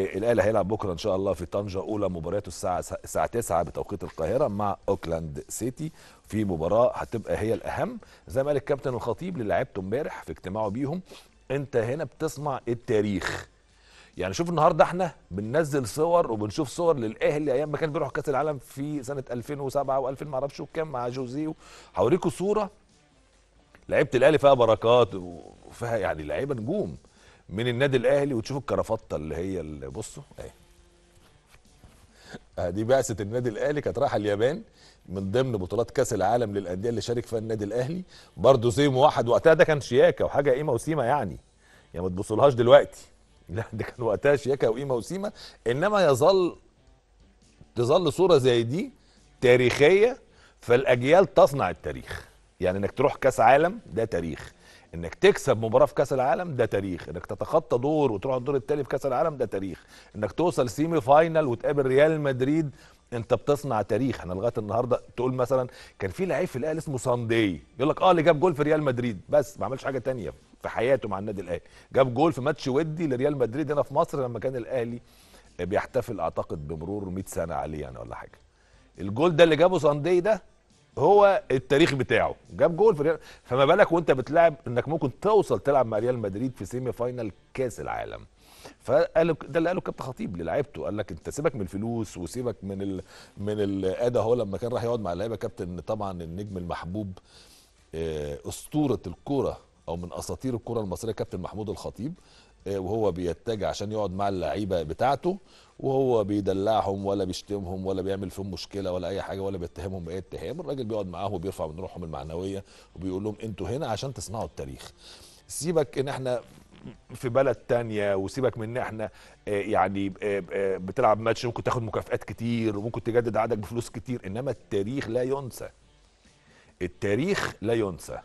الاهلي هيلعب بكره ان شاء الله في طنجه اولى مبارياته الساعه الساعه 9 بتوقيت القاهره مع اوكلاند سيتي في مباراه هتبقى هي الاهم زي ما قال الكابتن الخطيب للاعيبته امبارح في اجتماعه بيهم انت هنا بتصنع التاريخ يعني شوف النهارده احنا بننزل صور وبنشوف صور للاهلي ايام ما كان بيروح كاس العالم في سنه 2007 و2000 ما اعرفش وكام مع جوزيه هوريكم صوره لعيبه الاهلي فيها بركات وفيها يعني لعيبه نجوم من النادي الاهلي وتشوف الكرافطه اللي هي اللي بصوا إيه. اهي دي بعثه النادي الاهلي كانت رايحه اليابان من ضمن بطولات كاس العالم للانديه اللي شارك فيها النادي الاهلي برضه زي واحد وقتها ده كان شياكه وحاجه قيمه وسيمه يعني يعني ما تبصلهاش دلوقتي لا ده كان وقتها شياكه وقيمه وسيمه انما يظل تظل صوره زي دي تاريخيه فالاجيال تصنع التاريخ يعني انك تروح كاس عالم ده تاريخ انك تكسب مباراه في كاس العالم ده تاريخ انك تتخطى دور وتروح الدور التالي في كاس العالم ده تاريخ انك توصل سيمي فاينل وتقابل ريال مدريد انت بتصنع تاريخ احنا لغايه النهارده تقول مثلا كان في لعيب في الاهلي اسمه ساندي يقول لك اه اللي جاب جول في ريال مدريد بس ما عملش حاجه تانية في حياته مع النادي الاهلي جاب جول في ماتش ودي لريال مدريد هنا في مصر لما كان الاهلي بيحتفل اعتقد بمرور 100 سنه عليه يعني ولا حاجه الجول ده اللي جابه ساندي ده هو التاريخ بتاعه جاب جول في ريال فما بالك وانت بتلعب انك ممكن توصل تلعب مع ريال مدريد في سيمي فاينل كاس العالم فقال ده اللي قاله الكابتن خطيب للاعيبته قال لك انت سيبك من الفلوس وسيبك من ال... من الاداء هو لما كان راح يقعد مع اللعيبه كابتن طبعا النجم المحبوب آه، اسطوره الكوره او من اساطير الكوره المصريه كابتن محمود الخطيب وهو بيتجه عشان يقعد مع اللعيبه بتاعته وهو بيدلعهم ولا بيشتمهم ولا بيعمل فيهم مشكله ولا اي حاجه ولا بيتهمهم باي اتهام الراجل بيقعد معاهم وبيرفع من روحهم المعنويه وبيقول لهم انتوا هنا عشان تصنعوا التاريخ سيبك ان احنا في بلد تانية وسيبك من ان احنا آه، يعني آه، آه، بتلعب ماتش ممكن تاخد مكافئات كتير وممكن تجدد عقدك بفلوس كتير انما التاريخ لا ينسى التاريخ لا ينسى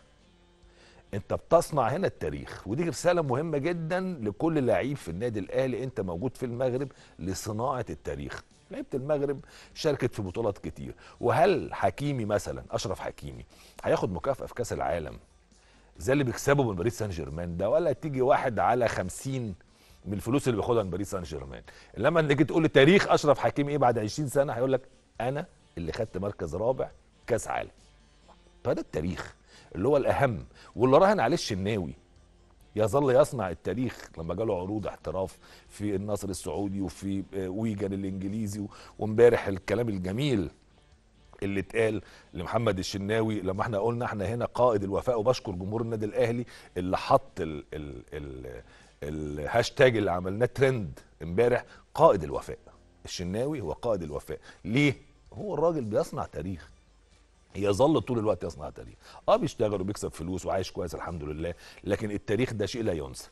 انت بتصنع هنا التاريخ ودي رساله مهمه جدا لكل لعيب في النادي الاهلي انت موجود في المغرب لصناعه التاريخ لعيبه المغرب شاركت في بطولات كتير وهل حكيمي مثلا اشرف حكيمي هياخد مكافاه في كاس العالم زي اللي بيكسبه من باريس سان جيرمان ده ولا تيجي واحد على خمسين من الفلوس اللي بياخدها من باريس سان جيرمان لما تيجي تقول لي تاريخ اشرف حكيمي ايه بعد 20 سنه هيقول لك انا اللي خدت مركز رابع كاس عالم فده التاريخ اللي هو الاهم واللي راهن عليه الشناوي يظل يصنع التاريخ لما جاله عروض احتراف في النصر السعودي وفي آه، ويجن الانجليزي وامبارح الكلام الجميل اللي اتقال لمحمد الشناوي لما احنا قلنا احنا هنا قائد الوفاء وبشكر جمهور النادي الاهلي اللي حط ال ال ال الهاشتاج اللي عملناه ترند امبارح قائد الوفاء الشناوي هو قائد الوفاء ليه هو الراجل بيصنع تاريخ يظل طول الوقت يصنع تاريخ اه بيشتغل وبيكسب فلوس وعايش كويس الحمد لله لكن التاريخ ده شيء لا ينسى